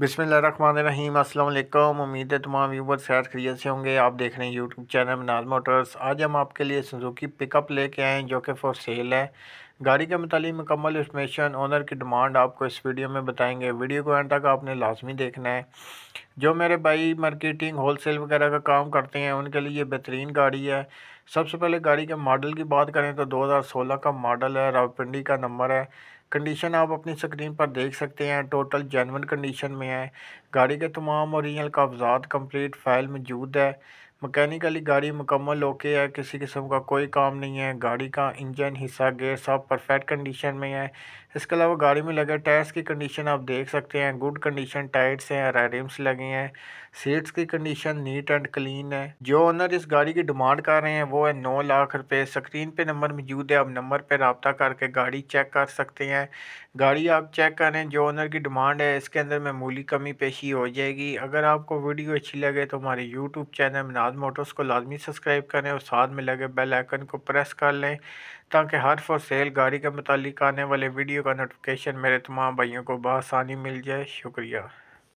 बिसमीम अल्लाम उम्मीद है तमाम यूबर सैर खरीद से होंगे आप देख रहे हैं यूट्यूब चैनल मनाज मोटर्स आज हम आपके लिए सुजुकी पिकअप लेके आए हैं जो कि फॉर सेल है गाड़ी के मतलब मुकम्मल इंफॉर्मेशन ओनर की डिमांड आपको इस वीडियो में बताएंगे वीडियो को एंड तक आपने लाजमी देखना है जो मेरे भाई मार्केटिंग होलसेल वगैरह का काम करते हैं उनके लिए ये बेहतरीन गाड़ी है सबसे पहले गाड़ी के मॉडल की बात करें तो 2016 का मॉडल है रावपिंडी का नंबर है कंडीशन आप अपनी स्क्रीन पर देख सकते हैं टोटल जेनवन कंडीशन में है गाड़ी के तमाम औरिजिनल कागजात कम्प्लीट फाइल मौजूद है मकैनिकली गाड़ी मुकम्मल होके है किसी किस्म का कोई काम नहीं है गाड़ी का इंजन हिस्सा गेयर सब परफेक्ट कंडीशन में है इसके अलावा गाड़ी में लगे टायर्स की कंडीशन आप देख सकते हैं गुड कंडीशन टायर्स हैं रिम्स लगे हैं सीट्स की कंडीशन नीट एंड क्लीन है जो ओनर इस गाड़ी की डिमांड कर रहे हैं वो है नौ लाख रुपये स्क्रीन पर नंबर मौजूद है आप नंबर पर रबता करके गाड़ी चेक कर सकते हैं गाड़ी आप चेक करें जो ओनर की डिमांड है इसके अंदर मामूली कमी पेशी हो जाएगी अगर आपको वीडियो अच्छी लगे तो हमारे यूट्यूब चैनल में आज़ाद मोटर्स को लाजमी सब्सक्राइब करें और साथ में लगे बेल आइकन को प्रेस कर लें ताकि हर फॉर सेल गाड़ी के मतलब आने वाले वीडियो का नोटिफिकेशन मेरे तमाम भाइयों को बसानी मिल जाए शुक्रिया